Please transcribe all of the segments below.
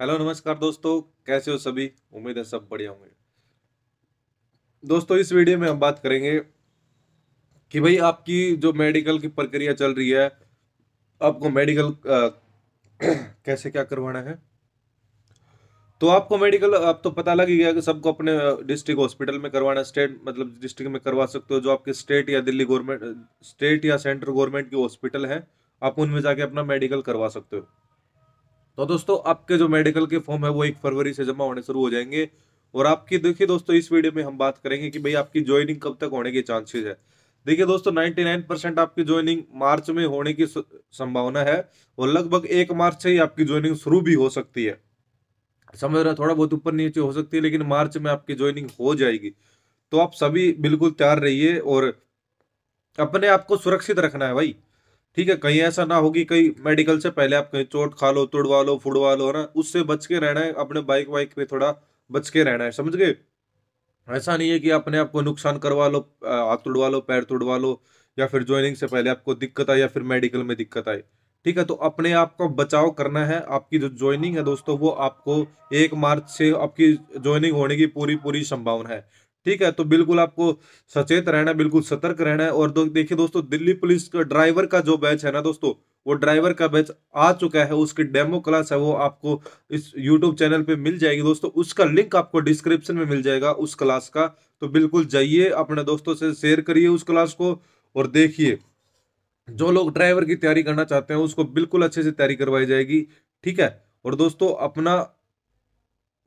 hello नमस्कार दोस्तों कैसे हो सभी उम्मीद है सब बढ़िया होंगे दोस्तों इस वीडियो में हम बात करेंगे कि भाई आपकी जो मेडिकल की प्रक्रिया चल रही है आपको मेडिकल आ, कैसे क्या करवाना है तो आपको मेडिकल आप तो पता लग ही गया कि सबको अपने डिस्ट्रिक्ट हॉस्पिटल में करवाना स्टेट मतलब डिस्ट्रिक्ट में करवा सकते हो जो आपके स्टेट या दिल्ली गवर्नमेंट स्टेट या सेंट्रल गवर्नमेंट के हॉस्पिटल हैं आप उनमें जाके अपना मेडिकल करवा सकते हो तो दोस्तों आपके जो मेडिकल के फॉर्म है वो एक फरवरी से जमा होने शुरू हो जाएंगे और आपकी देखिए दोस्तों इस वीडियो में हम बात करेंगे कि भाई आपकी ज्वाइनिंग कब तक होने के चांसेस है देखिए दोस्तों 99 परसेंट आपकी ज्वाइनिंग मार्च में होने की संभावना है और लगभग एक मार्च से ही आपकी ज्वाइनिंग शुरू भी हो सकती है समझ रहे थोड़ा बहुत ऊपर नीचे हो सकती है लेकिन मार्च में आपकी ज्वाइनिंग हो जाएगी तो आप सभी बिल्कुल तैयार रहिए और अपने आप को सुरक्षित रखना है भाई ठीक है कहीं ऐसा ना होगी कहीं मेडिकल से पहले आप कहीं चोट खा लो तुड़वा लो फुड़वा लो है ना उससे बच के रहना है अपने बाइक वाइक पे थोड़ा बच के रहना है समझ गए ऐसा नहीं है कि अपने आप को नुकसान करवा लो हाथ तुड़वा लो पैर तुड़वा लो या फिर ज्वाइनिंग से पहले आपको दिक्कत आए या फिर मेडिकल में दिक्कत आए ठीक है तो अपने आप का बचाव करना है आपकी जो ज्वाइनिंग है दोस्तों वो आपको एक मार्च से आपकी ज्वाइनिंग होने की पूरी पूरी संभावना है ठीक है तो बिल्कुल आपको सचेत रहना है बिल्कुल सतर्क रहना है और दो, देखिए दोस्तों दिल्ली पुलिस का ड्राइवर का जो बैच है ना दोस्तों वो ड्राइवर का बैच आ चुका है उसकी डेमो क्लास है वो आपको इस यूट्यूब चैनल पे मिल जाएगी दोस्तों उसका लिंक आपको डिस्क्रिप्शन में मिल जाएगा उस क्लास का तो बिल्कुल जाइए अपने दोस्तों से शेयर करिए उस क्लास को और देखिए जो लोग ड्राइवर की तैयारी करना चाहते हैं उसको बिल्कुल अच्छे से तैयारी करवाई जाएगी ठीक है और दोस्तों अपना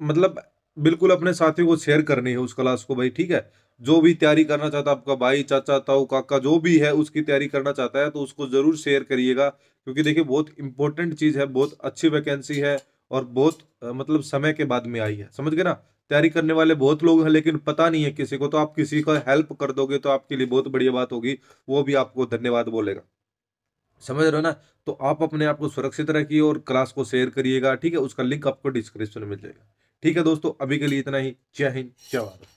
मतलब बिल्कुल अपने साथियों को शेयर करनी है उस क्लास को भाई ठीक है जो भी तैयारी करना चाहता है आपका भाई चाचा ताऊ काका जो भी है उसकी तैयारी करना चाहता है तो उसको ज़रूर शेयर करिएगा क्योंकि देखिए बहुत इंपॉर्टेंट चीज़ है बहुत अच्छी वैकेंसी है और बहुत मतलब समय के बाद में आई है समझ गए ना तैयारी करने वाले बहुत लोग हैं लेकिन पता नहीं है किसी को तो आप किसी का हेल्प कर दोगे तो आपके लिए बहुत बढ़िया बात होगी वो भी आपको धन्यवाद बोलेगा समझ रहे हो ना तो आप अपने आप को सुरक्षित रखिए और क्लास को शेयर करिएगा ठीक है उसका लिंक आपको डिस्क्रिप्शन में मिल जाएगा ठीक है दोस्तों अभी के लिए इतना ही जय हिंद जय भारत